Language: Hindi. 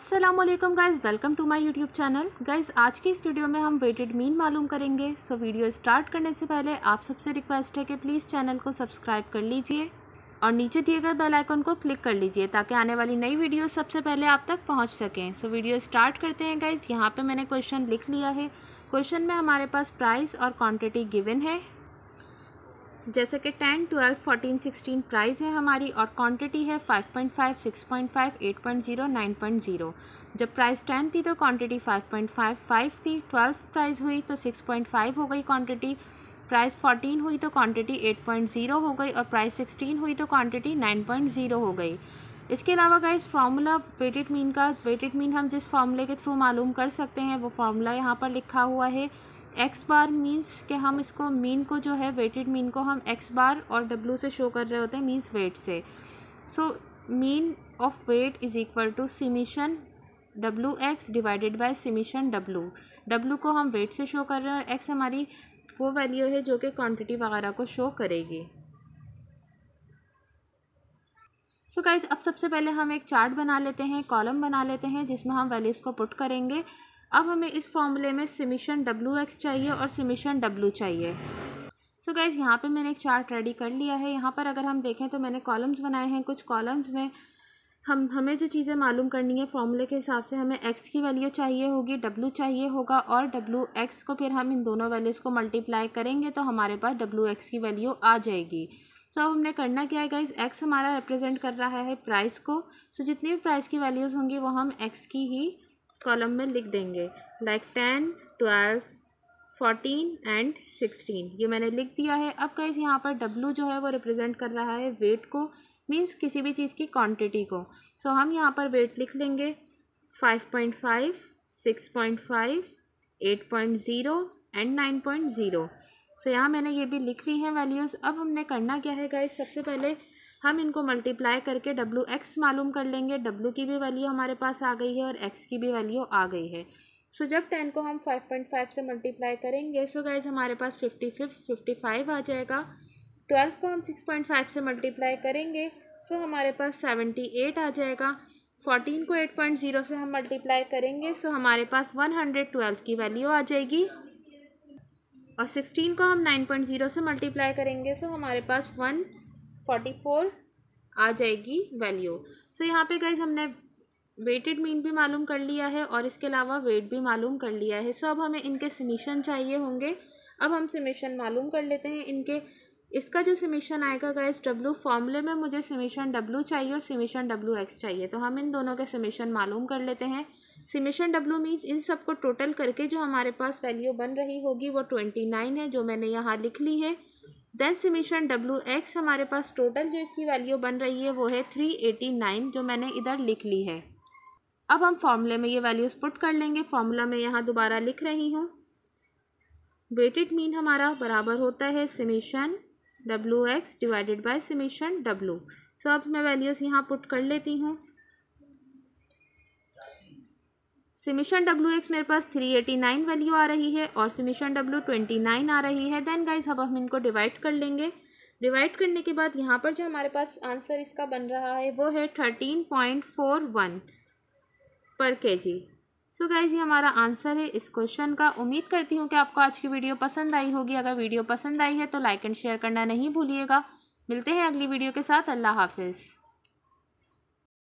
Aslam guys welcome to my YouTube channel guys आज की इस वीडियो में हम वेटेड मीन मालूम करेंगे सो वीडियो स्टार्ट करने से पहले आप सबसे रिक्वेस्ट है कि प्लीज़ चैनल को सब्सक्राइब कर लीजिए और नीचे दिए गए बेल आइकन को क्लिक कर लीजिए ताकि आने वाली नई वीडियो सबसे पहले आप तक पहुंच सकें सो वीडियो स्टार्ट करते हैं गाइज़ यहाँ पर मैंने क्वेश्चन लिख लिया है क्वेश्चन में हमारे पास प्राइस और क्वान्टिटी गिवन है जैसे कि 10, ट्वेल्व 14, सिक्सटीन प्राइस है हमारी और क्वांटिटी है five point five six point five eight point zero nine point zero जब प्राइस 10 थी तो quantity five point five five थी 12 प्राइस हुई तो सिक्स पॉइंट फाइव हो गई क्वांटिटी प्राइस फोर्टीन हुई तो क्वांटिटी एट पॉइंट ज़ीरो हो गई और प्राइस सिक्सटीन हुई तो क्वांटिटी नाइन पॉइंट ज़ीरो हो गई इसके अलावा इस फार्मूला वेटेड मीन का वेटेड मीन हम जिस फार्मूले के थ्रू मालूम कर सकते हैं वो फार्मूला यहाँ पर लिखा हुआ है एक्स बार मीन्स के हम इसको मीन को जो है वेटेड मीन को हम एक्स बार और डब्ल्यू से शो कर रहे होते हैं मीन्स वेट से so mean of weight is equal to summation W X divided by summation W W को हम वेट से शो कर रहे हैं और एक्स हमारी वो वैल्यू है जो कि क्वान्टिटी वगैरह को शो करेगी सो so गाइज अब सबसे पहले हम एक चार्ट बना लेते हैं कॉलम बना लेते हैं जिसमें हम वैल्यूज़ को पुट करेंगे अब हमें इस फॉर्मूले में सिमिशन डब्ल्यू एक्स चाहिए और सिमिशन डब्ल्यू चाहिए सो so गैस यहाँ पे मैंने एक चार्ट रेडी कर लिया है यहाँ पर अगर हम देखें तो मैंने कॉलम्स बनाए हैं कुछ कॉलम्स में हम हमें जो चीज़ें मालूम करनी है फॉर्मूले के हिसाब से हमें एक्स की वैल्यू चाहिए होगी डब्ल्यू चाहिए होगा और डब्ल्यू एक्स को फिर हम इन दोनों वैल्यूज़ को मल्टीप्लाई करेंगे तो हमारे पास डब्ल्यू एक्स की वैल्यू आ जाएगी सो so, अब हमने करना क्या है गाइज एक्स हमारा रिप्रेजेंट कर रहा है प्राइस को सो so, जितनी भी प्राइस की वैल्यूज़ होंगी वो हम एक्स की ही कॉलम में लिख देंगे like ten twelve fourteen and sixteen ये मैंने लिख दिया है अब गाइज यहाँ पर डब्लू जो है वो रिप्रेजेंट कर रहा है वेट को मीन्स किसी भी चीज़ की क्वांटिटी को सो so, हम यहाँ पर वेट लिख लेंगे five point five six point five eight point zero and nine point zero so यहाँ मैंने ये भी लिख ली है वैल्यूज़ अब हमने करना क्या है गाइज सबसे पहले हम इनको मल्टीप्लाई करके डब्ल्यू एक्स मालूम कर लेंगे डब्ल्यू की भी वैल्यू हमारे पास आ गई है और एक्स की भी वैल्यू आ गई है सो so, जब टेन को हम फाइव पॉइंट फाइव से मल्टीप्लाई करेंगे सो so गाइज हमारे पास फिफ्टी फिफ्थ फिफ्टी फाइव आ जाएगा ट्वेल्व को हम सिक्स पॉइंट फाइव से मल्टीप्लाई करेंगे सो so हमारे पास सेवेंटी एट आ जाएगा फोर्टीन को एट पॉइंट ज़ीरो से हम मल्टीप्लाई करेंगे सो so हमारे पास वन हंड्रेड ट्वेल्व की वैल्यू आ जाएगी और सिक्सटीन को हम नाइन पॉइंट ज़ीरो से मल्टीप्लाई करेंगे सो so हमारे पास वन फोर्टी फोर आ जाएगी वैल्यू सो यहाँ पे गाइज हमने वेटेड मीन भी मालूम कर लिया है और इसके अलावा वेट भी मालूम कर लिया है सो अब हमें इनके समीशन चाहिए होंगे अब हम समीशन मालूम कर लेते हैं इनके इसका जो समीशन आएगा गाइज डब्लू फॉर्मूले में मुझे समीशन डब्लू चाहिए और समीशन डब्लू एक्स चाहिए तो हम इन दोनों के समीशन मालूम कर लेते हैं समीशन डब्लू मीन्स इन सबको टोटल करके जो हमारे पास वैल्यू बन रही होगी वो ट्वेंटी नाइन है जो मैंने यहाँ लिख ली है देन समीशन डब्ल्यू एक्स हमारे पास टोटल जो इसकी वैल्यू बन रही है वो है थ्री एटी नाइन जो मैंने इधर लिख ली है अब हम फॉर्मूले में ये वैल्यूज़ पुट कर लेंगे फॉर्मूला में यहाँ दोबारा लिख रही हूँ वेटेड मीन हमारा बराबर होता है summation W X divided by summation W so अब मैं वैल्यूज़ यहाँ पुट कर लेती हूँ सिमिशन डब्ल्यू एक्स मेरे पास थ्री एटी नाइन वैल्यू आ रही है और सिमिशन डब्ल्यू ट्वेंटी नाइन आ रही है देन गाइज अब हम इनको डिवाइड कर लेंगे डिवाइड करने के बाद यहाँ पर जो हमारे पास आंसर इसका बन रहा है वो है थर्टीन पॉइंट फोर वन पर के जी सो गाइज ये हमारा आंसर है इस क्वेश्चन का उम्मीद करती हूँ कि आपको आज की वीडियो पसंद आई होगी अगर वीडियो पसंद आई है तो लाइक एंड शेयर करना नहीं भूलिएगा मिलते हैं अगली वीडियो के साथ अल्लाह हाफिज़